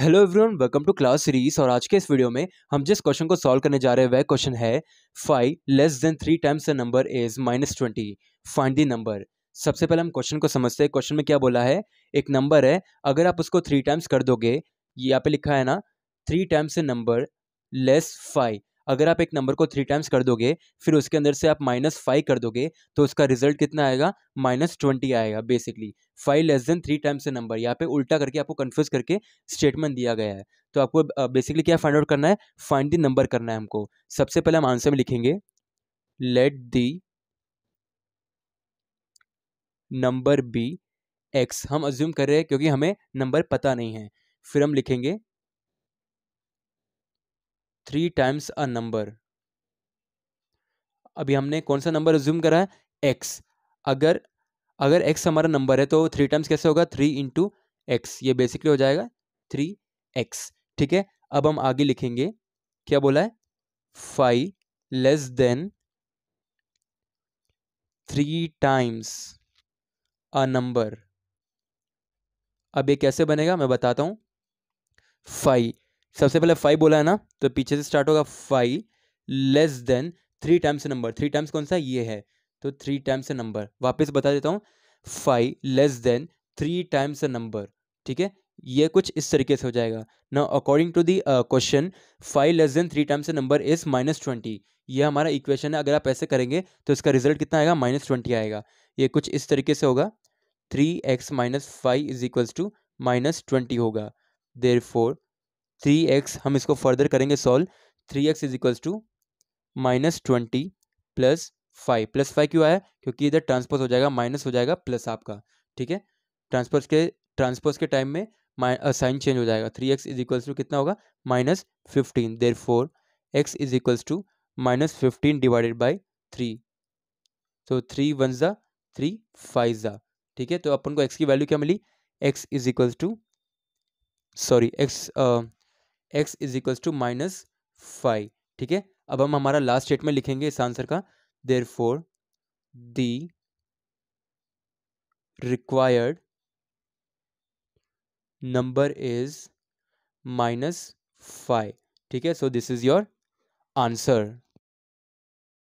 hello everyone welcome to class series और आज के इस वीडियो में हम जिस क्वेश्चन को सॉल्व करने जा रहे हैं वह क्वेश्चन है five less than three times the number is minus twenty find the number सबसे पहले हम क्वेश्चन को समझते हैं क्वेश्चन में क्या बोला है एक नंबर है अगर आप उसको थ्री टाइम्स कर दोगे यहाँ पे लिखा है ना three times a number less five अगर आप एक नंबर को थ्री टाइम्स कर दोगे फिर उसके अंदर से आप माइनस फाइव कर दोगे तो उसका रिजल्ट कितना आएगा माइनस ट्वेंटी आएगा basically five less than three times a number यहाँ पे उल्टा करके आपको कन्फ्यूज करके स्टेटमेंट दिया गया है तो आपको बेसिकली क्या फाइंड आउट करना है फाइंड द नंबर करना है हमको सबसे पहले हम आंसर में लिखेंगे let the number be x हम अज्यूम कर रहे हैं क्योंकि हमें नंबर पता नहीं है फिर हम लिखेंगे थ्री टाइम्स अ नंबर अभी हमने कौन सा नंबर रिज्यूम करा है एक्स अगर अगर एक्स हमारा नंबर है तो थ्री टाइम्स कैसे होगा थ्री इंटू एक्स ये बेसिकली हो जाएगा थ्री एक्स ठीक है अब हम आगे लिखेंगे क्या बोला है five less than three times a number अब ये कैसे बनेगा मैं बताता हूँ फाइव सबसे पहले फाइव बोला है ना तो पीछे से स्टार्ट होगा five less than three times number three times कौन सा ये है तो थ्री टाइम्स नंबर वापस बता देता हूँ five less than three times number ठीक है ये कुछ इस तरीके से हो जाएगा ना according to the question five less than three times number is minus twenty ये हमारा इक्वेशन है अगर आप ऐसे करेंगे तो इसका रिजल्ट कितना आएगा माइनस ट्वेंटी आएगा ये कुछ इस तरीके से होगा three x minus five is equals to minus twenty होगा देर फोर थ्री एक्स हम इसको फर्दर करेंगे solve three x is equals to minus twenty plus five plus five क्यों आया क्योंकि इधर ट्रांसपोज हो जाएगा माइनस हो जाएगा प्लस आपका ठीक है ट्रांसपोज के ट्रांसपोज के टाइम में साइन चेंज uh, हो जाएगा three x is equals to कितना होगा minus fifteen there four x is equals to minus fifteen divided by three तो थ्री वन ज़ा थ्री फाइव ज़ा ठीक है तो अपन को एक्स की वैल्यू क्या मिली x is equals to sorry x x is equal to minus five ठीक है अब हम हमारा लास्ट स्टेटमेंट लिखेंगे इस आंसर का therefore the required number is minus five ठीक है so this is your answer